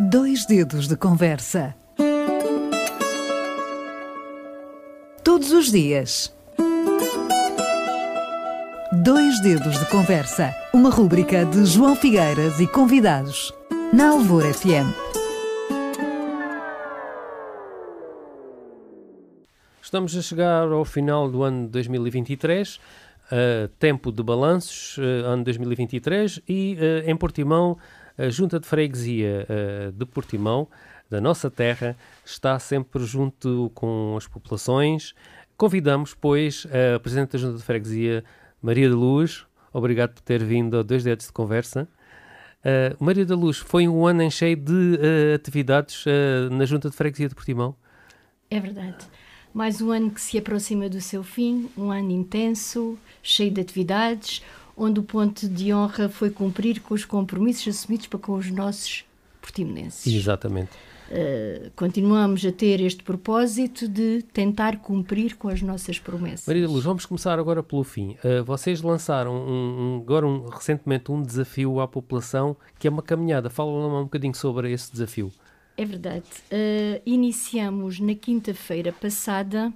Dois dedos de conversa. Todos os dias. Dois dedos de conversa. Uma rúbrica de João Figueiras e convidados. Na Alvor FM. Estamos a chegar ao final do ano 2023. Uh, eh, tempo de balanços, uh, ano 2023, e uh, em Portimão a Junta de Freguesia uh, de Portimão, da nossa terra, está sempre junto com as populações. Convidamos, pois, a Presidente da Junta de Freguesia, Maria de Luz. Obrigado por ter vindo a dois dedos de conversa. Uh, Maria da Luz, foi um ano em cheio de uh, atividades na Junta de Freguesia de Portimão? É verdade. Mais um ano que se aproxima do seu fim, um ano intenso, cheio de atividades, onde o ponto de honra foi cumprir com os compromissos assumidos para com os nossos portimonenses. Exatamente. Uh, continuamos a ter este propósito de tentar cumprir com as nossas promessas. Maria Luz, vamos começar agora pelo fim. Uh, vocês lançaram um, um, agora um, recentemente um desafio à população que é uma caminhada. fala lhe um bocadinho sobre esse desafio. É verdade. Uh, iniciamos na quinta-feira passada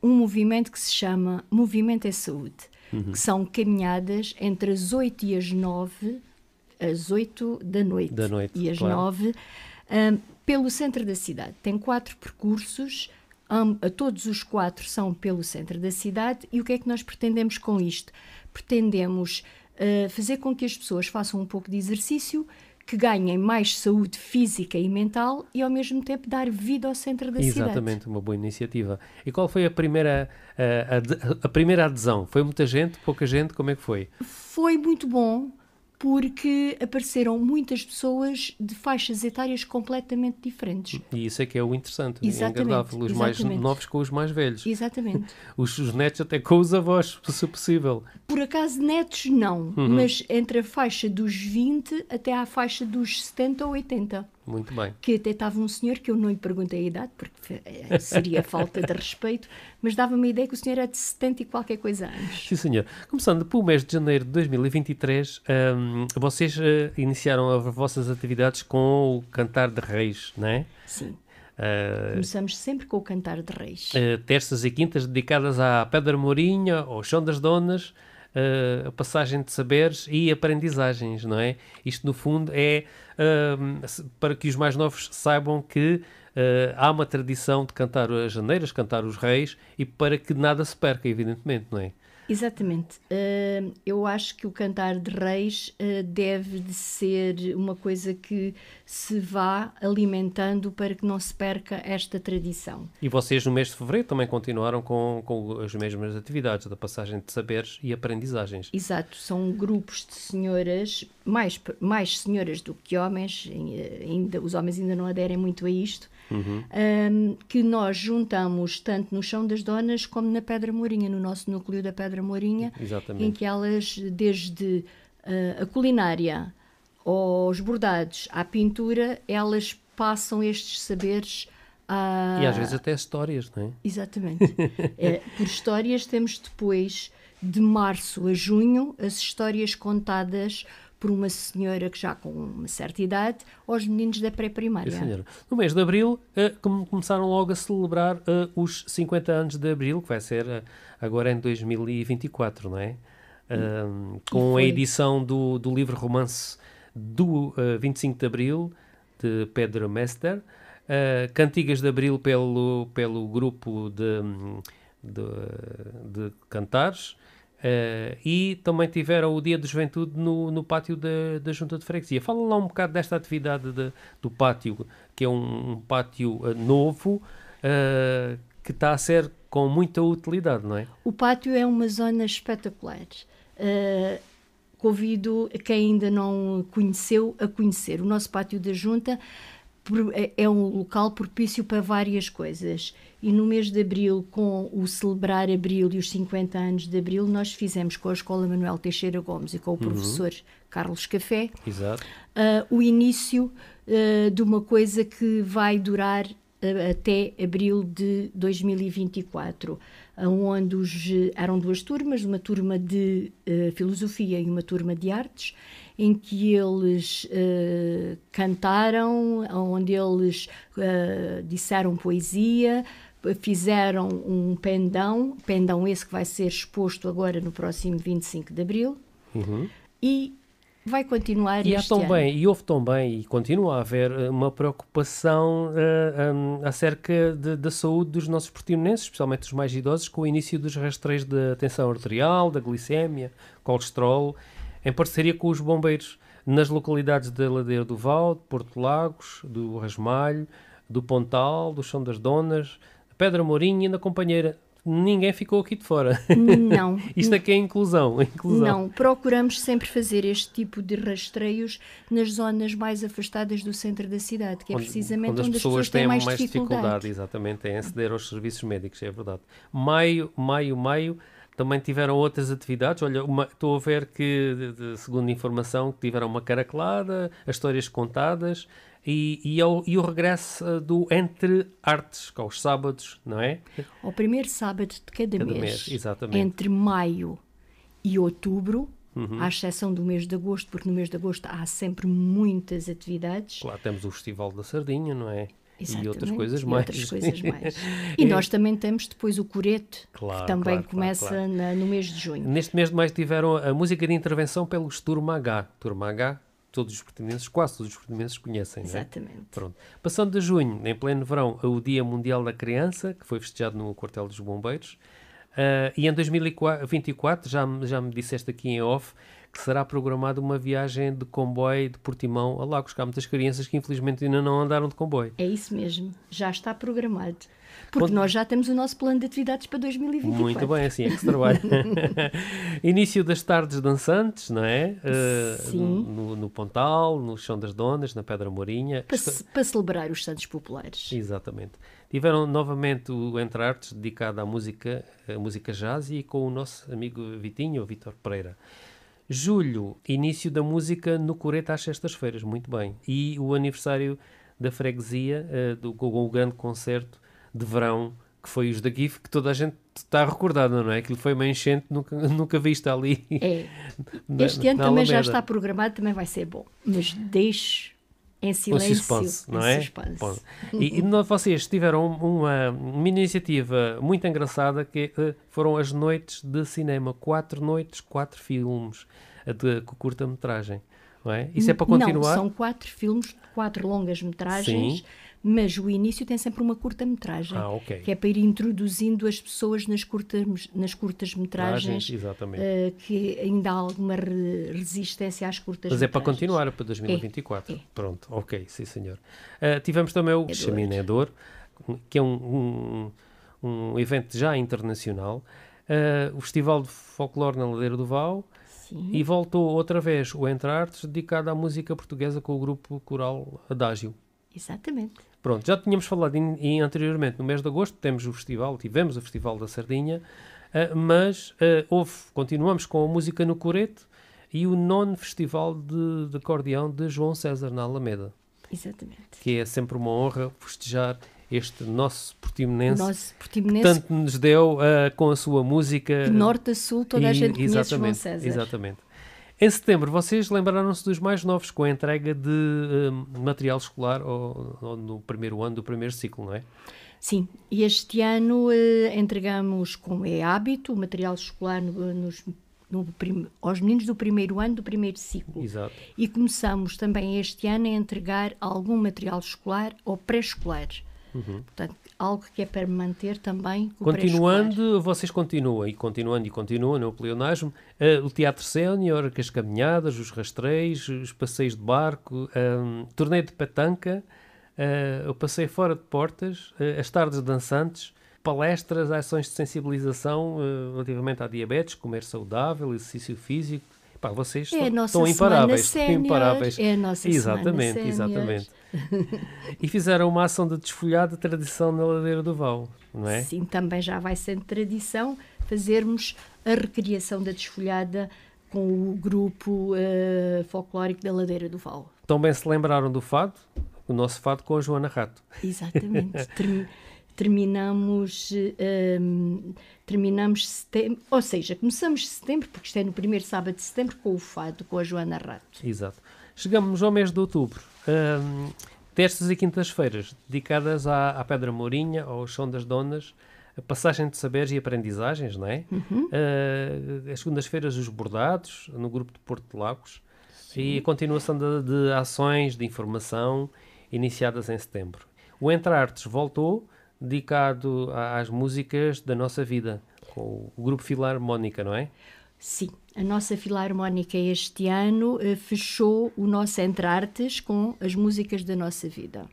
um movimento que se chama Movimento é Saúde uhum. que são caminhadas entre as 8 e as 9, às 8 da noite, da noite e às claro. 9, um, ah, pelo centro da cidade. Tem quatro percursos, um, todos os quatro são pelo centro da cidade. E o que é que nós pretendemos com isto? Pretendemos uh, fazer com que as pessoas façam um pouco de exercício que ganhem mais saúde física e mental e ao mesmo tempo dar vida ao centro da Exatamente, cidade. Exatamente, uma boa iniciativa. E qual foi a primeira, eh, a, a, a, primeira adesão? Foi muita gente, pouca gente, como é que foi? Foi muito bom, porque apareceram muitas pessoas de faixas etárias completamente diferentes. E isso é que é o interessante, é exatamente, é agradável, os exatamente. mais novos com os mais velhos. Exatamente. Os, os, netos até com os avós, se possível. Por acaso netos não, uhum. mas entre a faixa dos 20 até à faixa dos 70 ou 80. Muito bem. Que até estava um senhor que eu não lhe perguntei a idade, porque eh, seria falta de respeito, mas dava-me a ideia que o senhor era de 70 e qualquer coisa anos. Sim, senhor. Começando pelo mês de janeiro de 2023, um, vocês uh, iniciaram as vossas atividades com o Cantar de Reis, não é? Sim. Uh, Começamos sempre com o Cantar de Reis. Uh, terças e quintas dedicadas à Pedra Mourinha, ao Chão das Donas eh, a passagem de saberes e aprendizagens, não é? Isto, no fundo, é ehm, para que os mais novos saibam que Uh, há uma tradição de cantar as janeiras, cantar os reis e para que nada se perca, evidentemente, não é? Exatamente. Uh, eu acho que o cantar de reis uh, deve de ser uma coisa que se vá alimentando para que não se perca esta tradição. E vocês no mês de fevereiro também continuaram com, com as mesmas atividades da passagem de saberes e aprendizagens. Exato, são grupos de senhoras, mais, mais senhoras do que homens, eh, ainda, os homens ainda não aderem muito a isto, uhum. um, que nós juntamos tanto no Chão das Donas como na Pedra Mourinha, no nosso núcleo da Pedra Mourinha, Exatamente. em que elas, desde uh, a culinária aos bordados, à pintura, elas passam estes saberes à... E às vezes até histórias, não é? Exatamente. é, por histórias temos depois, de março a junho, as histórias contadas por uma senhora que já com uma certa idade aos meninos da pré-primária. No mês de abril eh, começaram logo a celebrar eh, os 50 anos de abril, que vai ser eh, agora em 2024, não é? com a edição do, do livro romance do 25 de abril de Pedro Mester, Cantigas de Abril pelo, pelo grupo de, de, de cantares Uh, e também tiveram o Dia de Juventude no, no pátio da, da Junta de Freguesia. Fala lá um bocado desta atividade de, do pátio, que é um, um pátio uh, novo, uh, que está a ser com muita utilidade, não é? O pátio é uma zona espetacular. convido quem ainda não conheceu a conhecer. O nosso pátio da Junta é, é um local propício para várias coisas. E no mês de abril, com o celebrar abril e os 50 anos de abril, nós fizemos com a Escola Manuel Teixeira Gomes e com o uhum. professor Carlos Café uh, o início uh, de uma coisa que vai durar eh, até abril de 2024, onde os, eram duas turmas, uma turma de uh, filosofia e uma turma de artes, em que eles uh, cantaram, onde eles uh, disseram poesia, fizeram um pendão, pendão esse que vai ser exposto agora no próximo 25 de abril, uhum. e vai continuar e há também E houve também, e continua a haver, eh, uma preocupação uh, eh, um, acerca de, da saúde dos nossos portimonenses, especialmente dos mais idosos, com o início dos rastreios da tensão arterial, da glicémia, colesterol, em parceria com os bombeiros, nas localidades da Ladeira do Val, de Porto Lagos, do Rasmalho, do Pontal, do Chão das Donas, Pedra Mourinha e na Companheira, ninguém ficou aqui de fora. Não. Isto aqui é, é inclusão, é inclusão. Não, procuramos sempre fazer este tipo de rastreios nas zonas mais afastadas do centro da cidade, que é onde, precisamente onde as, onde as pessoas, têm, têm mais, mais dificuldade. dificuldade. Exatamente, em aceder aos serviços médicos, é verdade. Maio, maio, maio também tiveram outras atividades. Olha, uma, estou a ver que, de, de, segundo informação, tiveram uma caracolada, as histórias contadas e, e, ao, e o regresso eh, do Entre Artes, que aos sábados, não é? Ao primeiro sábado de cada, cada mês, mês, Exatamente. Entre maio e outubro, uhum. à exceção do mês de agosto, porque no mês de agosto há sempre muitas atividades. Claro, temos o Festival da Sardinha, não é? Exatamente. e outras coisas mais. E, coisas mais. e, nós também temos depois o Curete, claro, que também claro, começa claro, na, no mês de junho. Neste mês de maio tiveram a música de intervenção pelos Turma H. Turma H, todos os portimenses, quase todos os portimenses conhecem, é? Exatamente. Pronto. Passando de junho, em pleno verão, ao Dia Mundial da Criança, que foi festejado no Quartel dos Bombeiros. Uh, e em 2024, já, já me disseste aqui em off, será programada uma viagem de comboio de Portimão a Lagos. Há muitas crianças que infelizmente ainda não andaram de comboio. É isso mesmo, já está programado. Porque nós já temos o nosso plano de atividades para 2024. Muito bem, assim é que se trabalha. Início das tardes dançantes, não é? Uh, Sim. No, no, Pontal, no Chão das Donas, na Pedra Mourinha. Para, para celebrar os Santos Populares. Exatamente. Tiveram novamente o Entre Artes dedicado à música, à eh, música jazz e com o nosso amigo Vitinho, Vitor Pereira. Julho, início da música no Coreta às sextas-feiras, muito bem. E o aniversário da freguesia, uh, do, com o grande concerto de verão, que foi os da GIF, que toda a gente está recordada, não é? Aquilo foi uma enchente nunca, nunca vista ali. É. Na, este ano também Alameda. já está programado, também vai ser bom. Mas deixe em silêncio, um suspense, não é? Suspense. Uhum. E, e vocês tiveram uma, uma iniciativa muito engraçada que eh, foram as noites de cinema, quatro noites, quatro filmes de curta-metragem não é? Isso é para continuar? Não, são quatro filmes, quatro longas metragens. Sim mas o início tem sempre uma curta-metragem, ah, okay. que é para ir introduzindo as pessoas nas curtas, nas curtas metragens, uh, que ainda há alguma re resistência às curtas Mas metragens. é para continuar para 2024. É. É. Pronto, ok, sim senhor. Uh, tivemos também o é que é um, um, um evento já internacional, uh, o Festival de Folclore na Ladeira do Val, Sim. E voltou outra vez o Entre Artes, dedicado à música portuguesa com o grupo coral Adágio. Exatamente. Pronto, já tínhamos falado in, in, anteriormente, no mês de agosto temos o festival, tivemos o Festival da Sardinha, uh, mas uh, houve, continuamos com a música no Coreto e o nono Festival de, de Acordeão de João César na Alameda. Exatamente. Que é sempre uma honra festejar este nosso portimonense, nosso portimonense tanto nos deu uh, com a sua música. De norte a sul, toda e, a gente conhece João César. Exatamente. Em setembro, vocês lembraram-se dos mais novos com a entrega de uh, material escolar ou, ou no primeiro ano do primeiro ciclo, não é? Sim, este ano uh, entregamos, como é hábito, o material escolar no, nos, no prim, aos meninos do primeiro ano do primeiro ciclo. Exato. E começamos também este ano a entregar algum material escolar ou pré-escolar. Uhum. Portanto, algo que é para manter também o Continuando, vocês continuam, e continuando e continuam no pleonasmo, uh, o teatro sénior, as caminhadas, os rastreios, os passeios de barco, um, ehm, torneio de petanca, uh, eh, o passeio fora de portas, uh, as tardes dançantes, palestras, ações de sensibilização relativamente à diabetes, comer saudável, exercício físico, Pá, vocês é estão, estão imparáveis, sénior, imparáveis. É a nossa Exatamente, exatamente. e fizeram uma ação de desfolhada de tradição na Ladeira do Val, não é? Sim, também já vai sendo tradição fazermos a recriação da desfolhada com o grupo uh, folclórico da Ladeira do Val. Também se lembraram do fado, o nosso fado com a Joana Rato. Exatamente. terminamos, um, ehm, terminamos setembro, ou seja, começamos setembro, porque isto é no primeiro sábado de setembro, com o Fado, com a Joana Rato. Exato. Chegamos ao mês de outubro. Um, ehm, terças e quintas-feiras, dedicadas à, à, Pedra Mourinha, ao Chão das Donas, a passagem de saberes e aprendizagens, não é? Uhum. Uh, eh, as segundas-feiras, os bordados, no grupo de Porto de Lagos. Sim. E a continuação de, de ações de informação iniciadas em setembro. O Entre Artes voltou dedicado às músicas da nossa vida, com o Grupo Filarmónica, não é? Sim, a nossa Filarmónica este ano eh, fechou o nosso Entre Artes com as músicas da nossa vida.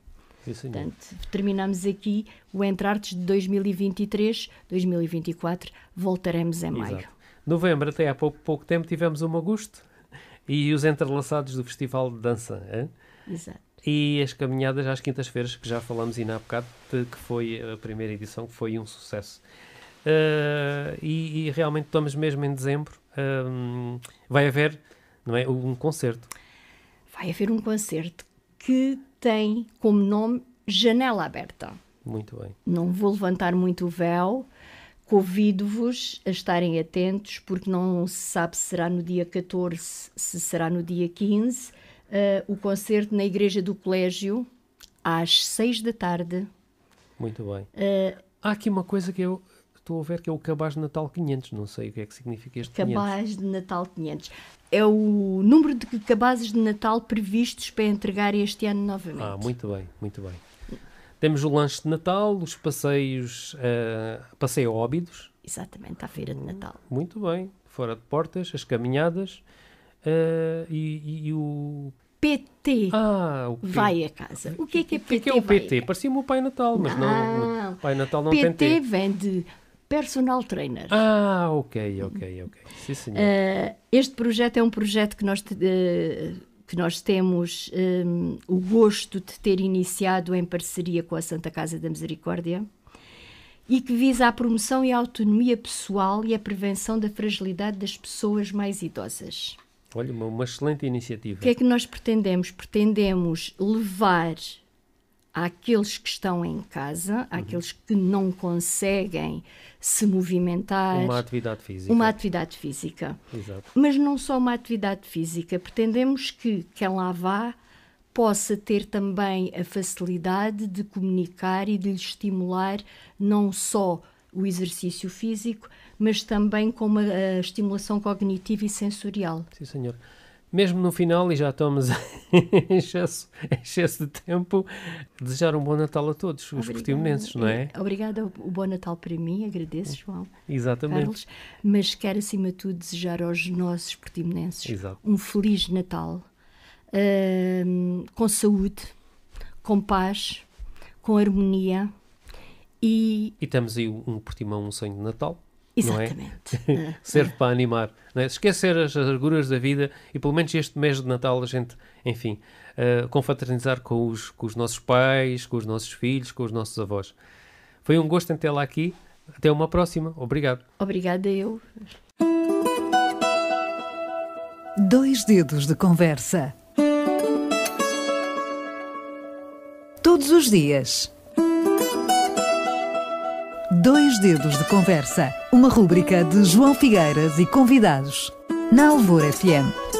Sim, Portanto, terminamos aqui o Entre Artes de 2023, 2024, voltaremos em maio. Exato. Novembro, até há pouco, pouco tempo, tivemos um agosto e os entrelaçados do Festival de Dança. Hein? Exato. E as caminhadas às quintas-feiras, que já falamos ainda há bocado, de, que foi a primeira edição, que foi um sucesso. Uh, e, e, realmente estamos mesmo em dezembro. Eh, vai haver não é, um concerto. Vai haver um concerto que tem como nome Janela Aberta. Muito bem. Não vou levantar muito o véu. Convido-vos a estarem atentos, porque não se sabe se será no dia 14, se será no dia 15 uh, o concerto na Igreja do Colégio, às seis da tarde. Muito bem. Uh, Há aqui uma coisa que eu estou a ver, que é o Cabaz de Natal 500. Não sei o que é que significa este Cabaz 500. de Natal 500. É o número de cabazes de Natal previstos para entregar este ano novamente. Ah, muito bem, muito bem. Temos o lanche de Natal, os passeios, uh, passeio óbidos. Exatamente, à feira de Natal. Muito bem. Fora de portas, as caminhadas uh, e, e, e o PT ah, vai a casa. O que é que é PT? O que é, é o PT? Parecia o meu Pai Natal, mas não. Ah, não pai Natal não PT tem PT vem de personal trainer. Ah, ok, ok, ok. Sim, senhor. Uh, este projeto é um projeto que nós. Uh, que nós temos um, ehm, o gosto de ter iniciado em parceria com a Santa Casa da Misericórdia e que visa a promoção e a autonomia pessoal e a prevenção da fragilidade das pessoas mais idosas. Olha, uma, uma excelente iniciativa. O que é que nós pretendemos? Pretendemos levar àqueles que estão em casa, uhum. àqueles que não conseguem se movimentar. Uma atividade física. Uma atividade física. Exato. Mas não só uma atividade física. Pretendemos que quem lá vá possa ter também a facilidade de comunicar e de lhe estimular não só o exercício físico, mas também com uma eh, estimulação cognitiva e sensorial. Sim, senhor. Mesmo no final, e já estamos em excesso, em excesso de tempo, desejar um bom Natal a todos, Obrigada. os portimonenses, não é? Obrigada, o bom Natal para mim, agradeço, hum. João. Exatamente. Carlos, mas quero, acima de tudo, desejar aos nossos portimonenses Exato. um Feliz Natal, hum, com saúde, com paz, com harmonia. E, e temos aí um Portimão, um sonho de Natal, é? Exatamente. É? Serve para animar. Não é? Esquecer as arguras da vida e pelo menos este mês de Natal a gente, enfim, uh, confraternizar com os, com os nossos pais, com os nossos filhos, com os nossos avós. Foi um gosto em tê-la aqui. Até uma próxima. Obrigado. Obrigada eu. Dois dedos de conversa. Todos os dias Dois Dedos de Conversa, uma rúbrica de João Figueiras e convidados. Na Alvor FM